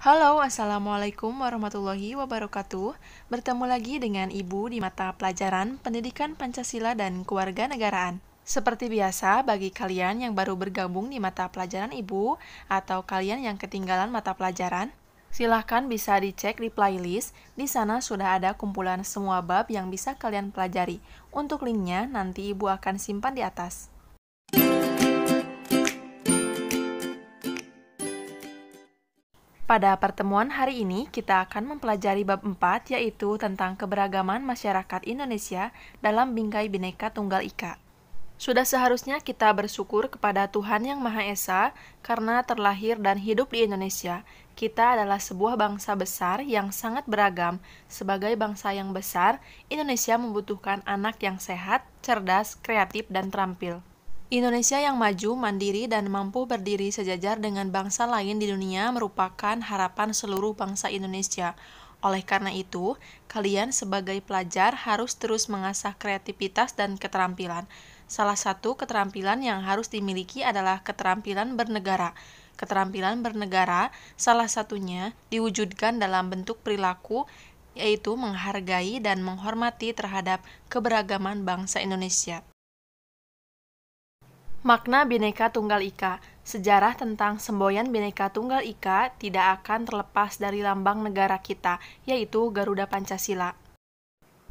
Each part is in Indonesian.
Halo, Assalamualaikum warahmatullahi wabarakatuh. Bertemu lagi dengan Ibu di mata pelajaran Pendidikan Pancasila dan Keluarga Negaraan. Seperti biasa, bagi kalian yang baru bergabung di mata pelajaran Ibu atau kalian yang ketinggalan mata pelajaran, silahkan bisa dicek di playlist. Di sana sudah ada kumpulan semua bab yang bisa kalian pelajari. Untuk linknya, nanti Ibu akan simpan di atas. Pada pertemuan hari ini, kita akan mempelajari bab 4 yaitu tentang keberagaman masyarakat Indonesia dalam bingkai bineka Tunggal Ika. Sudah seharusnya kita bersyukur kepada Tuhan Yang Maha Esa karena terlahir dan hidup di Indonesia. Kita adalah sebuah bangsa besar yang sangat beragam. Sebagai bangsa yang besar, Indonesia membutuhkan anak yang sehat, cerdas, kreatif, dan terampil. Indonesia yang maju, mandiri, dan mampu berdiri sejajar dengan bangsa lain di dunia merupakan harapan seluruh bangsa Indonesia. Oleh karena itu, kalian sebagai pelajar harus terus mengasah kreativitas dan keterampilan. Salah satu keterampilan yang harus dimiliki adalah keterampilan bernegara. Keterampilan bernegara salah satunya diwujudkan dalam bentuk perilaku yaitu menghargai dan menghormati terhadap keberagaman bangsa Indonesia. Makna bineka Tunggal Ika Sejarah tentang semboyan bineka Tunggal Ika tidak akan terlepas dari lambang negara kita, yaitu Garuda Pancasila.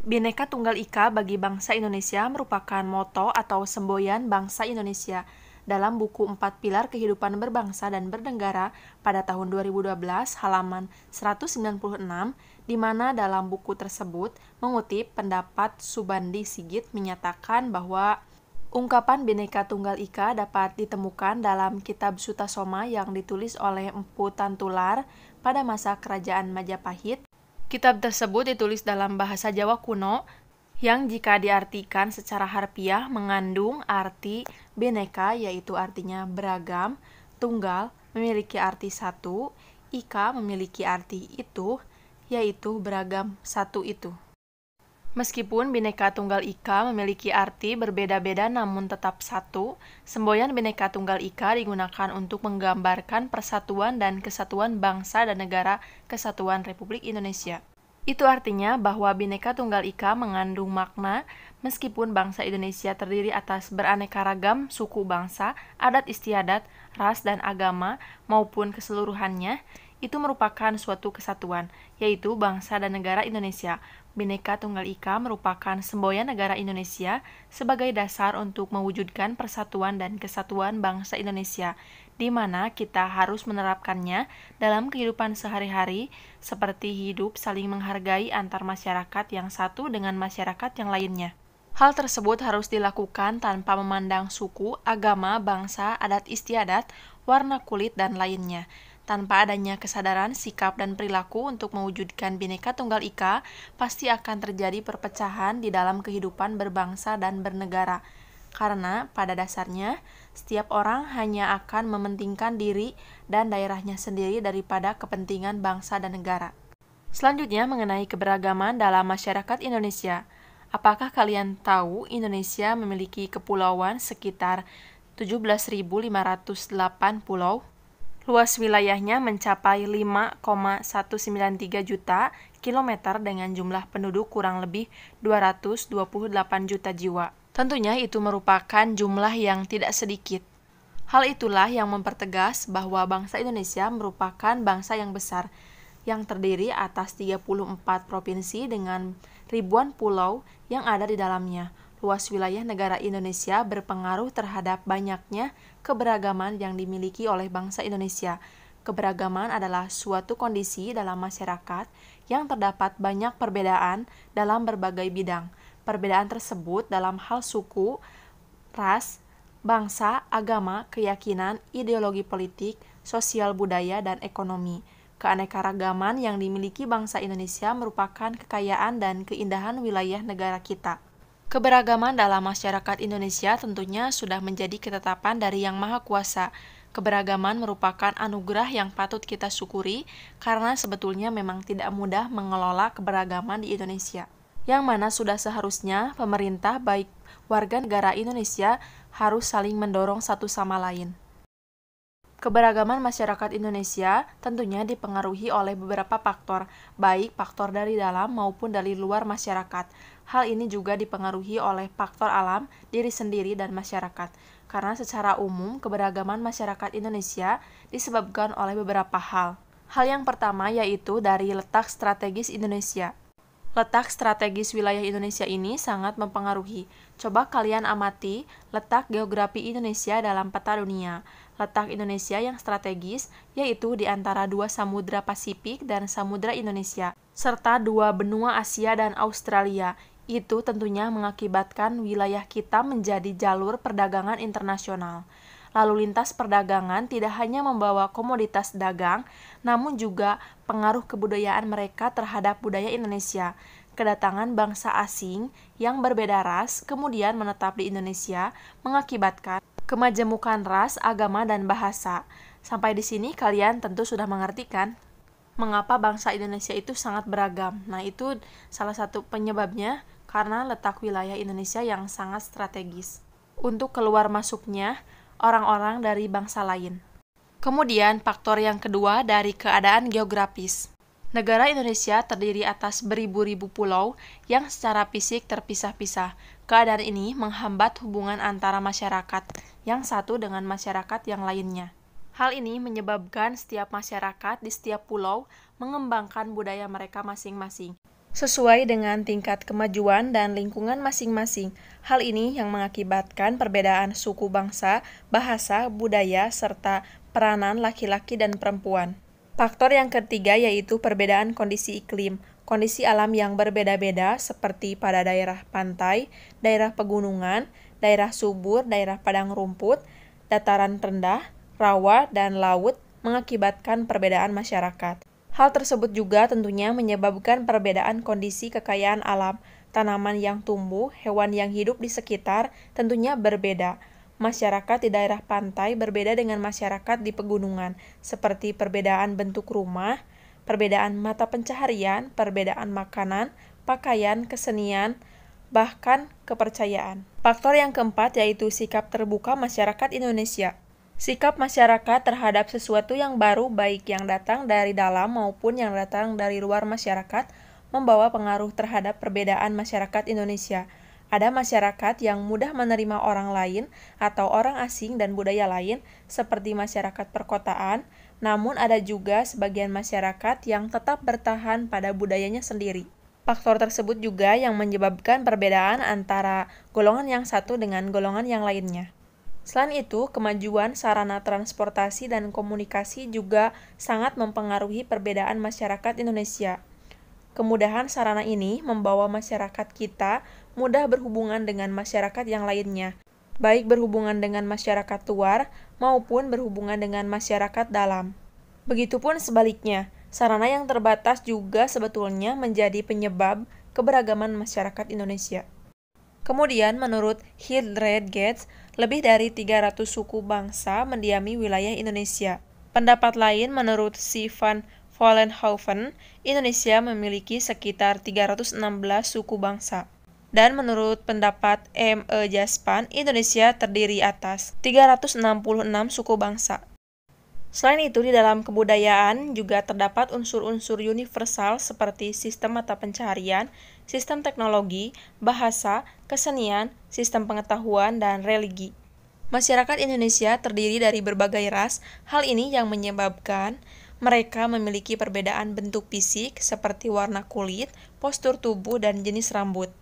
bineka Tunggal Ika bagi bangsa Indonesia merupakan moto atau semboyan bangsa Indonesia. Dalam buku Empat Pilar Kehidupan Berbangsa dan Bernegara pada tahun 2012 halaman 196, di mana dalam buku tersebut mengutip pendapat Subandi Sigit menyatakan bahwa Ungkapan Bhinneka Tunggal Ika dapat ditemukan dalam kitab Sutasoma yang ditulis oleh Empu Tantular pada masa Kerajaan Majapahit. Kitab tersebut ditulis dalam bahasa Jawa kuno yang jika diartikan secara harfiah mengandung arti Bhinneka yaitu artinya beragam, tunggal memiliki arti satu, Ika memiliki arti itu yaitu beragam satu itu. Meskipun Bhinneka Tunggal Ika memiliki arti berbeda-beda namun tetap satu, semboyan Bhinneka Tunggal Ika digunakan untuk menggambarkan persatuan dan kesatuan bangsa dan negara kesatuan Republik Indonesia. Itu artinya bahwa Bhinneka Tunggal Ika mengandung makna meskipun bangsa Indonesia terdiri atas beraneka ragam suku bangsa, adat istiadat, ras dan agama maupun keseluruhannya, itu merupakan suatu kesatuan, yaitu bangsa dan negara Indonesia, Bhinneka Tunggal Ika merupakan semboyan negara Indonesia sebagai dasar untuk mewujudkan persatuan dan kesatuan bangsa Indonesia, di mana kita harus menerapkannya dalam kehidupan sehari-hari, seperti hidup saling menghargai antar masyarakat yang satu dengan masyarakat yang lainnya. Hal tersebut harus dilakukan tanpa memandang suku, agama, bangsa, adat istiadat, warna kulit, dan lainnya. Tanpa adanya kesadaran, sikap, dan perilaku untuk mewujudkan bineka tunggal ika, pasti akan terjadi perpecahan di dalam kehidupan berbangsa dan bernegara. Karena pada dasarnya, setiap orang hanya akan mementingkan diri dan daerahnya sendiri daripada kepentingan bangsa dan negara. Selanjutnya mengenai keberagaman dalam masyarakat Indonesia. Apakah kalian tahu Indonesia memiliki kepulauan sekitar 17.508 pulau? Luas wilayahnya mencapai 5,193 juta kilometer dengan jumlah penduduk kurang lebih 228 juta jiwa. Tentunya itu merupakan jumlah yang tidak sedikit. Hal itulah yang mempertegas bahwa bangsa Indonesia merupakan bangsa yang besar yang terdiri atas 34 provinsi dengan ribuan pulau yang ada di dalamnya. Luas wilayah negara Indonesia berpengaruh terhadap banyaknya keberagaman yang dimiliki oleh bangsa Indonesia. Keberagaman adalah suatu kondisi dalam masyarakat yang terdapat banyak perbedaan dalam berbagai bidang. Perbedaan tersebut dalam hal suku, ras, bangsa, agama, keyakinan, ideologi politik, sosial budaya, dan ekonomi. Keanekaragaman yang dimiliki bangsa Indonesia merupakan kekayaan dan keindahan wilayah negara kita. Keberagaman dalam masyarakat Indonesia tentunya sudah menjadi ketetapan dari Yang Maha Kuasa. Keberagaman merupakan anugerah yang patut kita syukuri karena sebetulnya memang tidak mudah mengelola keberagaman di Indonesia. Yang mana sudah seharusnya pemerintah baik warga negara Indonesia harus saling mendorong satu sama lain. Keberagaman masyarakat Indonesia tentunya dipengaruhi oleh beberapa faktor, baik faktor dari dalam maupun dari luar masyarakat. Hal ini juga dipengaruhi oleh faktor alam, diri sendiri, dan masyarakat. Karena secara umum, keberagaman masyarakat Indonesia disebabkan oleh beberapa hal. Hal yang pertama yaitu dari letak strategis Indonesia. Letak strategis wilayah Indonesia ini sangat mempengaruhi. Coba kalian amati letak geografi Indonesia dalam peta dunia. Letak Indonesia yang strategis yaitu di antara dua samudra Pasifik dan samudra Indonesia, serta dua benua Asia dan Australia. Itu tentunya mengakibatkan wilayah kita menjadi jalur perdagangan internasional. Lalu lintas perdagangan tidak hanya membawa komoditas dagang, namun juga pengaruh kebudayaan mereka terhadap budaya Indonesia. Kedatangan bangsa asing yang berbeda ras kemudian menetap di Indonesia mengakibatkan kemajemukan ras, agama, dan bahasa. Sampai di sini kalian tentu sudah mengerti kan? Mengapa bangsa Indonesia itu sangat beragam? Nah, itu salah satu penyebabnya karena letak wilayah Indonesia yang sangat strategis. Untuk keluar masuknya, orang-orang dari bangsa lain. Kemudian, faktor yang kedua dari keadaan geografis. Negara Indonesia terdiri atas beribu-ribu pulau yang secara fisik terpisah-pisah. Keadaan ini menghambat hubungan antara masyarakat yang satu dengan masyarakat yang lainnya. Hal ini menyebabkan setiap masyarakat di setiap pulau mengembangkan budaya mereka masing-masing sesuai dengan tingkat kemajuan dan lingkungan masing-masing. Hal ini yang mengakibatkan perbedaan suku bangsa, bahasa, budaya, serta peranan laki-laki dan perempuan. Faktor yang ketiga yaitu perbedaan kondisi iklim. Kondisi alam yang berbeda-beda seperti pada daerah pantai, daerah pegunungan, daerah subur, daerah padang rumput, dataran rendah, rawa, dan laut mengakibatkan perbedaan masyarakat. Hal tersebut juga tentunya menyebabkan perbedaan kondisi kekayaan alam, tanaman yang tumbuh, hewan yang hidup di sekitar tentunya berbeda. Masyarakat di daerah pantai berbeda dengan masyarakat di pegunungan, seperti perbedaan bentuk rumah, perbedaan mata pencaharian, perbedaan makanan, pakaian, kesenian, bahkan kepercayaan. Faktor yang keempat yaitu sikap terbuka masyarakat Indonesia. Sikap masyarakat terhadap sesuatu yang baru, baik yang datang dari dalam maupun yang datang dari luar masyarakat, membawa pengaruh terhadap perbedaan masyarakat Indonesia. Ada masyarakat yang mudah menerima orang lain atau orang asing dan budaya lain, seperti masyarakat perkotaan, namun ada juga sebagian masyarakat yang tetap bertahan pada budayanya sendiri. Faktor tersebut juga yang menyebabkan perbedaan antara golongan yang satu dengan golongan yang lainnya. Selain itu, kemajuan sarana transportasi dan komunikasi juga sangat mempengaruhi perbedaan masyarakat Indonesia. Kemudahan sarana ini membawa masyarakat kita mudah berhubungan dengan masyarakat yang lainnya, baik berhubungan dengan masyarakat luar maupun berhubungan dengan masyarakat dalam. Begitupun sebaliknya, sarana yang terbatas juga sebetulnya menjadi penyebab keberagaman masyarakat Indonesia. Kemudian, menurut Hildred Gates, lebih dari 300 suku bangsa mendiami wilayah Indonesia. Pendapat lain menurut Sivan Vollenhoven, Indonesia memiliki sekitar 316 suku bangsa. Dan menurut pendapat M. E. Jaspan, Indonesia terdiri atas 366 suku bangsa, Selain itu, di dalam kebudayaan juga terdapat unsur-unsur universal seperti sistem mata pencarian, sistem teknologi, bahasa, kesenian, sistem pengetahuan, dan religi. Masyarakat Indonesia terdiri dari berbagai ras, hal ini yang menyebabkan mereka memiliki perbedaan bentuk fisik seperti warna kulit, postur tubuh, dan jenis rambut.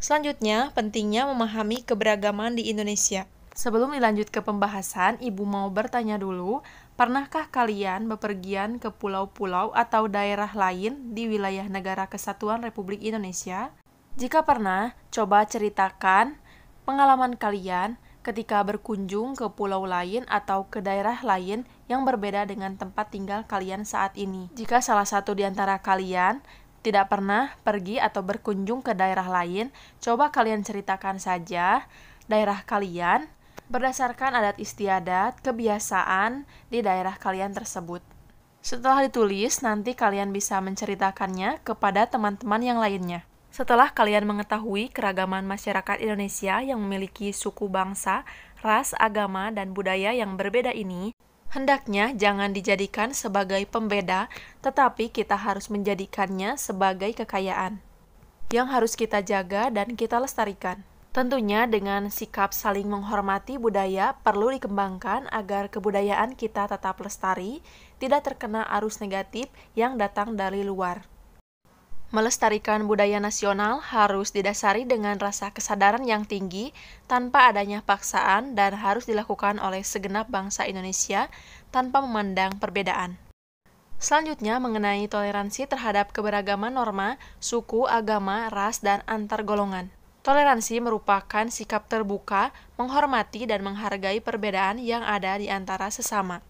Selanjutnya, pentingnya memahami keberagaman di Indonesia. Sebelum dilanjut ke pembahasan, Ibu mau bertanya dulu, pernahkah kalian bepergian ke pulau-pulau atau daerah lain di wilayah negara kesatuan Republik Indonesia? Jika pernah, coba ceritakan pengalaman kalian ketika berkunjung ke pulau lain atau ke daerah lain yang berbeda dengan tempat tinggal kalian saat ini. Jika salah satu di antara kalian tidak pernah pergi atau berkunjung ke daerah lain, coba kalian ceritakan saja daerah kalian berdasarkan adat istiadat, kebiasaan di daerah kalian tersebut. Setelah ditulis, nanti kalian bisa menceritakannya kepada teman-teman yang lainnya. Setelah kalian mengetahui keragaman masyarakat Indonesia yang memiliki suku bangsa, ras, agama, dan budaya yang berbeda ini, hendaknya jangan dijadikan sebagai pembeda, tetapi kita harus menjadikannya sebagai kekayaan yang harus kita jaga dan kita lestarikan. Tentunya dengan sikap saling menghormati budaya perlu dikembangkan agar kebudayaan kita tetap lestari, tidak terkena arus negatif yang datang dari luar. Melestarikan budaya nasional harus didasari dengan rasa kesadaran yang tinggi tanpa adanya paksaan dan harus dilakukan oleh segenap bangsa Indonesia tanpa memandang perbedaan. Selanjutnya mengenai toleransi terhadap keberagaman norma, suku, agama, ras, dan antar golongan. Toleransi merupakan sikap terbuka, menghormati, dan menghargai perbedaan yang ada di antara sesama.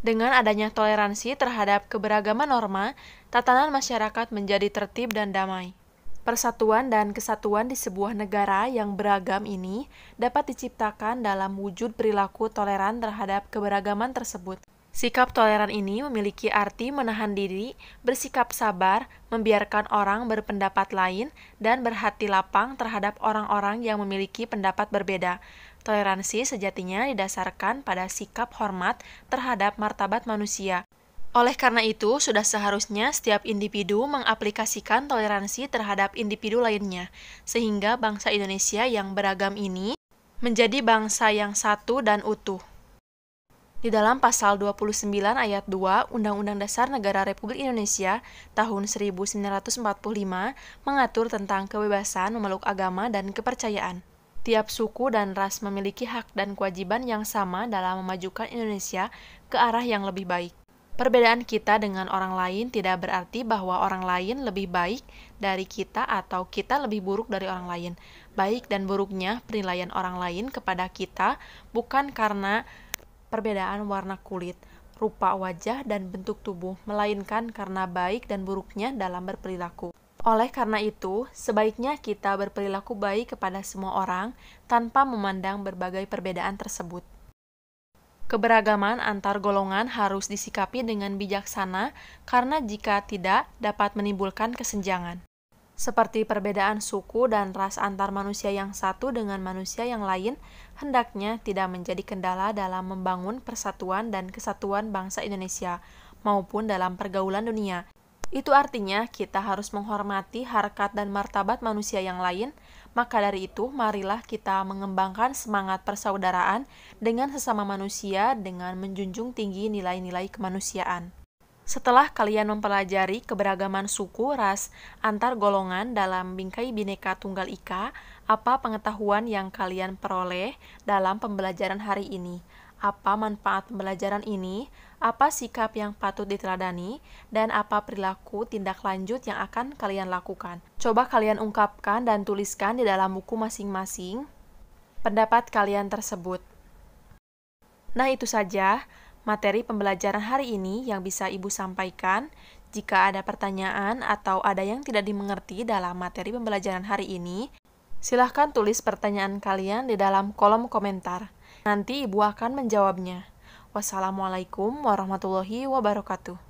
Dengan adanya toleransi terhadap keberagaman norma, tatanan masyarakat menjadi tertib dan damai. Persatuan dan kesatuan di sebuah negara yang beragam ini dapat diciptakan dalam wujud perilaku toleran terhadap keberagaman tersebut. Sikap toleran ini memiliki arti menahan diri, bersikap sabar, membiarkan orang berpendapat lain, dan berhati lapang terhadap orang-orang yang memiliki pendapat berbeda. Toleransi sejatinya didasarkan pada sikap hormat terhadap martabat manusia. Oleh karena itu, sudah seharusnya setiap individu mengaplikasikan toleransi terhadap individu lainnya, sehingga bangsa Indonesia yang beragam ini menjadi bangsa yang satu dan utuh di dalam pasal 29 ayat 2 Undang-Undang Dasar Negara Republik Indonesia tahun 1945 mengatur tentang kebebasan memeluk agama dan kepercayaan. Tiap suku dan ras memiliki hak dan kewajiban yang sama dalam memajukan Indonesia ke arah yang lebih baik. Perbedaan kita dengan orang lain tidak berarti bahwa orang lain lebih baik dari kita atau kita lebih buruk dari orang lain. Baik dan buruknya penilaian orang lain kepada kita bukan karena perbedaan warna kulit, rupa wajah, dan bentuk tubuh, melainkan karena baik dan buruknya dalam berperilaku. Oleh karena itu, sebaiknya kita berperilaku baik kepada semua orang tanpa memandang berbagai perbedaan tersebut. Keberagaman antar golongan harus disikapi dengan bijaksana, karena jika tidak dapat menimbulkan kesenjangan. Seperti perbedaan suku dan ras antar manusia yang satu dengan manusia yang lain, hendaknya tidak menjadi kendala dalam membangun persatuan dan kesatuan bangsa Indonesia maupun dalam pergaulan dunia. Itu artinya kita harus menghormati harkat dan martabat manusia yang lain, maka dari itu, marilah kita mengembangkan semangat persaudaraan dengan sesama manusia dengan menjunjung tinggi nilai-nilai kemanusiaan. Setelah kalian mempelajari keberagaman suku, ras, antar golongan dalam bingkai bineka tunggal ika, apa pengetahuan yang kalian peroleh dalam pembelajaran hari ini? Apa manfaat pembelajaran ini? Apa sikap yang patut diteladani? Dan apa perilaku tindak lanjut yang akan kalian lakukan? Coba kalian ungkapkan dan tuliskan di dalam buku masing-masing pendapat kalian tersebut. Nah, itu saja materi pembelajaran hari ini yang bisa Ibu sampaikan. Jika ada pertanyaan atau ada yang tidak dimengerti dalam materi pembelajaran hari ini, silahkan tulis pertanyaan kalian di dalam kolom komentar. Nanti Ibu akan menjawabnya. Wassalamualaikum warahmatullahi wabarakatuh.